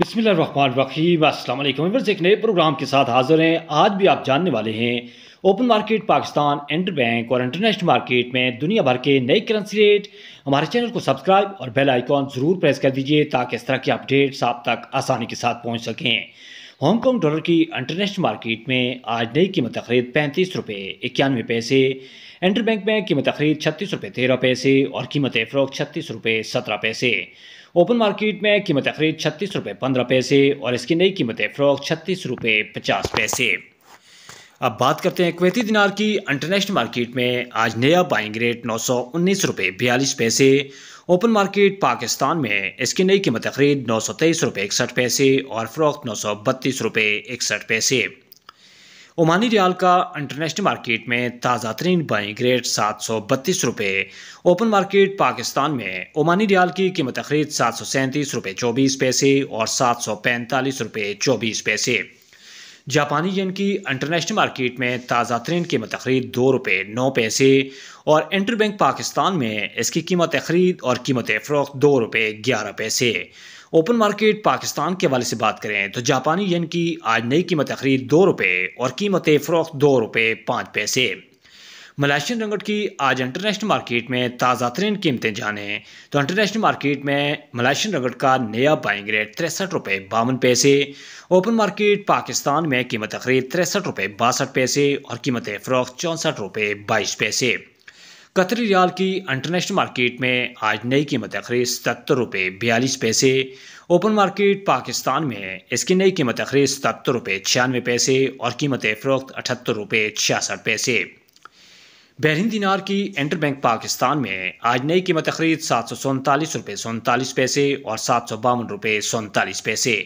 बसमीम अस्सलाम वालेकुम एक नए प्रोग्राम के साथ हाजिर हैं आज भी आप जानने वाले हैं open market Pakistan inter bank और इंटरनेशनल मार्केट में दुनिया भर के नए करेंसी रेट हमारे चैनल को सब्सक्राइब और बेल आइकॉन ज़रूर प्रेस कर दीजिए ताकि इस तरह की अपडेट्स आप तक आसानी के साथ पहुँच सकें हॉन्गकॉन्ग डॉलर की इंटरनेशनल मार्केट में आज नई कीमत खरीद पैंतीस रुपये इक्यानवे पैसे इंटर बैंक में कीमत खरीद छत्तीस रुपये तेरह पैसे और कीमत फ़रोख छत्तीस रुपये सत्रह पैसे ओपन मार्केट में कीमत खरीद छत्तीस रुपये पंद्रह पैसे और इसकी नई कीमत फ़रोख छत्तीस रुपये पचास पैसे अब बात करते हैं कुवैती दिनार की इंटरनेशनल मार्केट में आज नया बाइंग रेट नौ सौ उन्नीस रुपये बयालीस पैसे ओपन मार्केट पाकिस्तान में इसकी नई कीमत खरीद नौ सौ तेईस रुपये इकसठ पैसे और फ़रोख्त नौ सौ बत्तीस रुपये इकसठ पैसे ओमानी रियाल का इंटरनेशनल मार्केट में ताज़ा तरीन बाइंग ग्रेड सात सौ बत्तीस रुपये ओपन मार्केट पाकिस्तान में ओमानी रियाल की कीमत खरीद सात सौ सैंतीस रुपये चौबीस पैसे और सात सौ पैंतालीस रुपये चौबीस पैसे जापानी यन की इंटरनेशनल मार्केट में ताज़ा तरीन कीमत खरीद दो रुपये नौ पैसे और इंटर बैंक पाकिस्तान में इसकी कीमत खरीद और कीमत फ़रोख्त दो रुपये ग्यारह पैसे ओपन मार्केट पाकिस्तान के हवाले से बात करें तो जापानी यन की आज नई कीमत खरीद दो रुपये और कीमत फरोख दो रुपये पाँच पैसे मलेशियन रंगट की आज इंटरनेशनल मार्केट में ताज़ा तरीन कीमतें जानें तो इंटरनेशनल मार्केट में मलेशियन रंगट का नया बाइंग रेट तिरसठ रुपये बावन पैसे ओपन मार्केट पाकिस्तान में कीमत खरीद तिरसठ रुपये बासठ पैसे और कीमत फरोख चौंसठ रुपये बाईस पैसे कतरी रियाल की इंटरनेशनल मार्केट में आज नई कीमत अखरीज सतर रुपये बयालीस पैसे ओपन मार्केट पाकिस्तान में इसकी नई कीमत अखरीज सतर रुपये छियानवे पैसे और कीमत फ़रोख्त अठहत्तर रुपये छियासठ पैसे बहरीन दिनार की इंटर बैंक पाकिस्तान में आज नई कीमत अखरीद सात सौ सैंतालीस रुपये सैंतालीस पैसे और सात सौ बावन रुपये सैंतालीस पैसे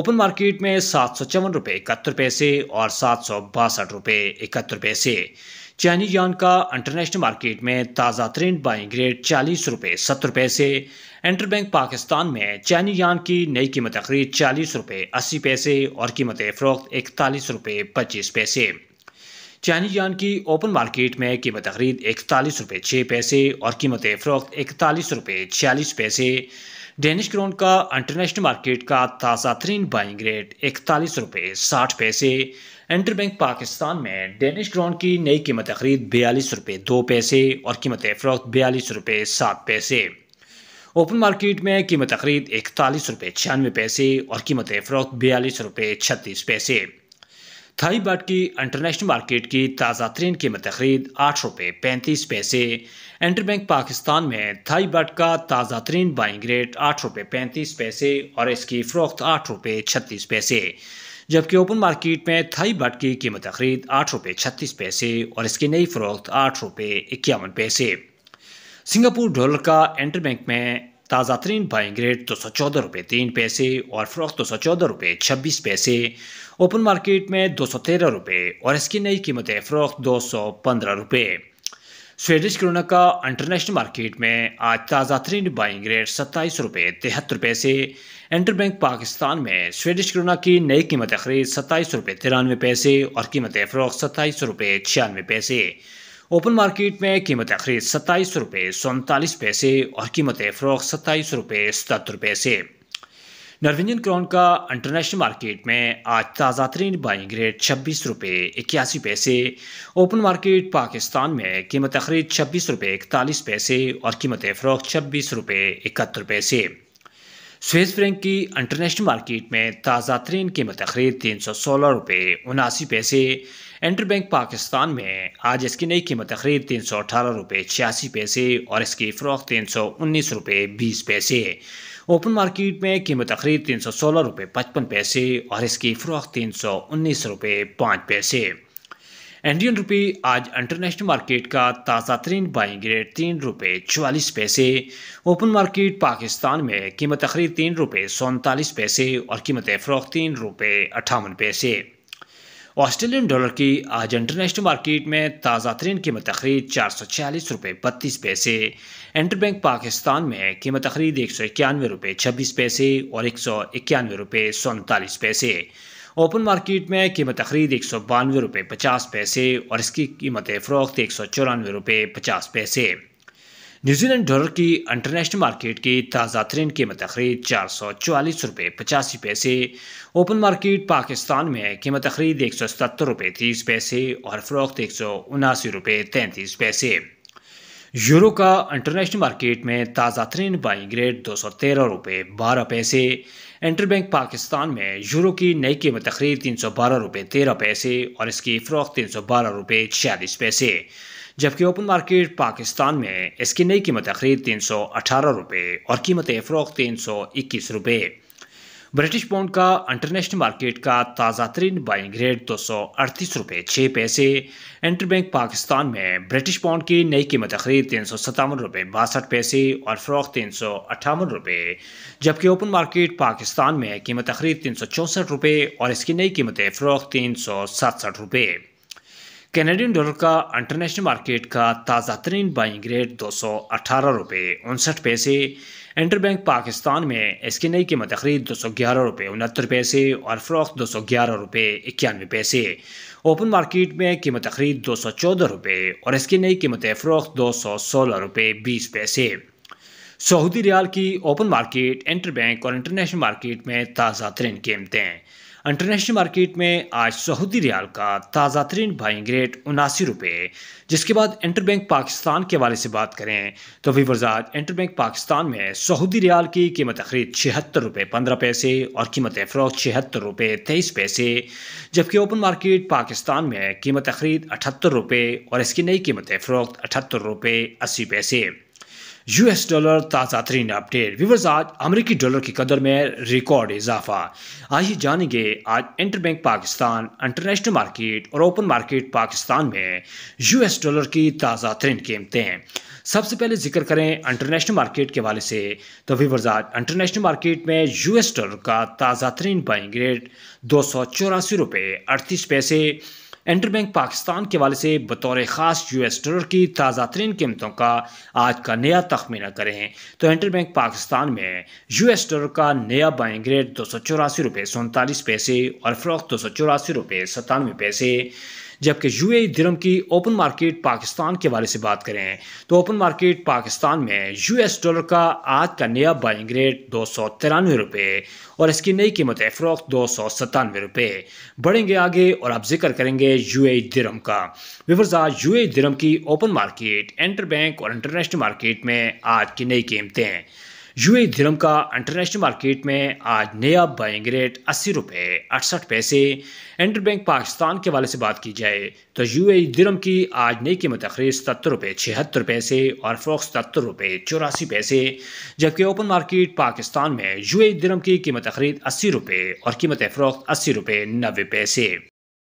ओपन मार्केट में सात सौ चौवन रुपये इकहत्तर पैसे और सात सौ बासठ रुपये इकहत्तर पैसे चाइनीज यान का इंटरनेशनल मार्केट में ताज़ा तरीन बाइंग रेट चालीस रुपये सत्तर रुपये से इंटर बैंक पाकिस्तान में चाइनी यान की नई कीमत खरीद चालीस रुपये अस्सी पैसे और कीमत फ़रोख्त इकतालीस रुपये पच्चीस पैसे चाइनी यान की ओपन मार्केट में कीमत खरीद इकतालीस रुपये छः पैसे और कीमत फ़रोख्त इकतालीस रुपये छियालीस पैसे डेनिश क्रोन का इंटरनेशनल मार्केट का ताज़ा तरीन बाइंग रेट इकतालीस रुपये साठ पैसे इंटर बैंक पाकिस्तान में डेनिश क्रोन की नई कीमत खरीद बयालीस रुपये दो पैसे और कीमत फ़रोख्त बयालीस रुपये सात पैसे ओपन मार्केट में कीमत खरीद इकतालीस रुपये छियानवे पैसे और कीमत फ़रोख्त बयालीस रुपये छत्तीस पैसे थाई बाट की इंटरनेशनल मार्केट की ताज़ा तरीन कीमत खरीद आठ रुपये पैंतीस पैसे इंटरबैंक पाकिस्तान में थाई बाट का ताज़ा तरीन बाइंग रेट आठ रुपये पैंतीस पैसे और इसकी फ़रोख्त आठ रुपये छत्तीस पैसे जबकि ओपन मार्केट में थाई बाट की कीमत खरीद आठ रुपये छत्तीस पैसे और इसकी नई फ़रोख्त आठ रुपये इक्यावन पैसे सिंगापुर डॉलर का इंटरबैंक में ताज़ा तरीन बाइंग रेट दो सौ चौदह रुपये तीन पैसे और फ़रोख दो सौ चौदह रुपये छब्बीस पैसे ओपन मार्केट में दो सौ तेरह रुपये और इसकी नई कीमतें फ़रोख दो सौ पंद्रह रुपये स्वेडिश क्रोना का इंटरनेशनल मार्केट में आज ताज़ा तरीन बाइंग रेट सत्ताईस रुपये तिहत्तर पैसे इंटरबैंक पाकिस्तान में स्वेडिश क्रोना की नई कीमत खरीद सत्ताईस रुपये तिरानवे पैसे और कीमत फ़रोख सत्ताईस रुपये छियानवे पैसे ओपन मार्केट में कीमत खरीद सत्ताईस रुपये सौ पैसे और कीमत फ़रोख सत्ताईस रुपये सतहत्तर पैसे नरविंजन क्रॉन का इंटरनेशनल मार्केट में आज ताज़ा तरीन बाइंग रेट छब्बीस रुपये इक्यासी पैसे ओपन मार्केट पाकिस्तान में कीमत खरीद छब्बीस रुपये इकतालीस पैसे और कीमत फ़रोख छब्बीस रुपये इकहत्तर पैसे स्विस फ्रैंक की इंटरनेशनल मार्केट में ताज़ा तरीन कीमत खरीद तीन सौ सोलह रुपये उनासी पैसे इंटर बैंक पाकिस्तान में आज इसकी नई कीमत खरीद तीन सौ अठारह रुपये छियासी पैसे और इसकी फ़रोख तीन सौ उन्नीस रुपये बीस पैसे ओपन मार्केट में कीमत खरीद तीन सौ सोलह रुपये पचपन पैसे और इसकी फ़रोख तीन सौ उन्नीस रुपये पाँच पैसे इंडियन रुपये आज इंटरनेशनल मार्केट का ताज़ा तरीन बाइंग रेट तीन रुपये चवालीस पैसे ओपन मार्केट पाकिस्तान में कीमत तखरीद तीन रुपये सौतालीस पैसे और कीमत फ़रोख तीन रुपये अट्ठावन पैसे ऑस्ट्रेलियन डॉलर की आज इंटरनेशनल मार्केट में ताज़ा तरीन कीमत अखरीद चार सौ छियालीस रुपये बत्तीस पैसे इंटरबैंक पाकिस्तान में कीमत अखरीद एक सौ इक्यानवे रुपये छब्बीस पैसे और एक सौ इक्यानवे रुपये सौतालीस पैसे ओपन मार्केट में कीमत खरीद एक सौ बानवे रुपये पचास पैसे और इसकी कीमत फ़रोख्त एक सौ चौरानवे रुपये पचास पैसे न्यूजीलैंड डॉलर की इंटरनेशनल मार्केट की ताज़ा तरीन कीमत खरीद चार सौ चवालीस रुपये पचासी पैसे ओपन मार्केट पाकिस्तान में कीमत खरीद एक सौ सतर रुपये तीस पैसे और फ़रोख्त एक सौ उनासी रुपये तैंतीस पैसे यूरो का इंटरनेशनल मार्केट में ताज़ा तरीन बाइंग रेट दो सौ तेरह रुपये बारह पैसे इंटर बैंक पाकिस्तान में यूरो की नई कीमत तकरीर तीन सौ बारह रुपये तेरह पैसे और इसकी फ़रोख तीन सौ बारह रुपये छियालीस पैसे जबकि ओपन मार्केट पाकिस्तान में इसकी नई कीमत तकरीर तीन सौ अठारह रुपये और कीमत फ़रोख तीन सौ इक्कीस रुपये ब्रिटिश पाउंड का इंटरनेशनल मार्केट का ताज़ा तरीन बाइंग रेट दो सौ अड़तीस रुपये छः पैसे इंटरबैंक पाकिस्तान में ब्रिटिश पाउंड की नई कीमत खरीद तीन सौ सतावन रुपये बासठ पैसे और फ्रॉक तीन सौ अट्ठावन रुपये जबकि ओपन मार्केट पाकिस्तान में कीमत खरीद तीन सौ चौंसठ रुपये और इसकी नई कीमतें फ़रोख तीन सौ सतसठ रुपये कैनेडियन डॉलर का इंटरनेशनल मार्केट का ताज़ा तरीन बाइंग रेट दो सौ अठारह रुपये उनसठ पैसे इंटर बैंक पाकिस्तान में इसकी नई कीमत तकरीब दो सौ ग्यारह रुपये उनहत्तर पैसे और फ़रोख्त दो सौ ग्यारह रुपये इक्यानवे पैसे ओपन मार्केट में कीमत खरीद दो सौ चौदह रुपये और इसकी नई कीमत फ़रोख्त दो सौ सोलह रुपये बीस पैसे सऊदी रियाल की ओपन मार्केट इंटर बैंक और इंटरनेशनल मार्केट में ताज़ा तरीन कीमतें इंटरनेशनल मार्केट में आज सऊदी रियाल का ताज़ा तरीन बाइंग रेट उनासी रुपये जिसके बाद इंटरबैंक पाकिस्तान के हवाले से बात करें तो वीवर्ज इंटर बैंक पाकिस्तान में सऊदी रियाल की कीमत खरीद छिहत्तर रुपये पंद्रह पैसे और कीमत फ़रोख छिहत्तर रुपये तेईस पैसे जबकि ओपन मार्केट पाकिस्तान में कीमत खरीद अठहत्तर रुपये और इसकी नई कीमत फ़रोख्त अठहत्तर रुपये अस्सी पैसे यूएस डॉलर ताज़ा तरीन अपडेट विवर्स आज अमरीकी डॉलर की कदर में रिकॉर्ड इजाफा आइए जानेंगे आज इंटरबैंक पाकिस्तान इंटरनेशनल मार्केट और ओपन मार्केट पाकिस्तान में यूएस डॉलर की ताज़ा तरीन कीमतें सबसे पहले जिक्र करें इंटरनेशनल मार्केट के हवाले से तो विवर्स आज इंटरनेशनल मार्केट में यूएस डॉलर का ताज़ा तरीन बाइंग रेट दो सौ चौरासी रुपये अड़तीस पैसे इंटर बैंक पाकिस्तान के वाले से बतौर ख़ास यूएस डॉलर की ताज़ा तरीन कीमतों का आज का नया तखमीना करें तो इंटर बैंक पाकिस्तान में यूएस डॉलर का नया बाइंग रेट दो सौ चौरासी रुपये सैंतालीस पैसे और फ़रोख्त दो सौ चौरासी रुपये सतानवे पैसे जबकि यू ए धर्म की ओपन मार्केट पाकिस्तान के हवाले से बात करें तो ओपन मार्केट पाकिस्तान में यूएस डॉलर का आज का नया बाइंग रेट दो सौ तिरानवे रुपये और इसकी नई कीमत फ़रोख दो सौ सतानवे रुपये बढ़ेंगे आगे और आप जिक्र करेंगे यू धर्म का विवरजा यू ए धर्म की ओपन मार्केट इंटर बैंक और इंटरनेशनल मार्केट में आज की नई कीमतें यूए धर्म का इंटरनेशनल मार्केट में आज नया बाइंग रेट अस्सी रुपये अड़सठ पैसे इंटर बैंक पाकिस्तान के वाले से बात की जाए तो यूए धर्म की आज नई कीमत तकरीर सतर रुपये छिहत्तर पैसे और फरोख सतर रुपये चौरासी पैसे जबकि ओपन मार्केट पाकिस्तान में यूए धर्म की कीमत तकरीर अस्सी रुपये और कीमत फ़रोख्त अस्सी रुपये नब्बे पैसे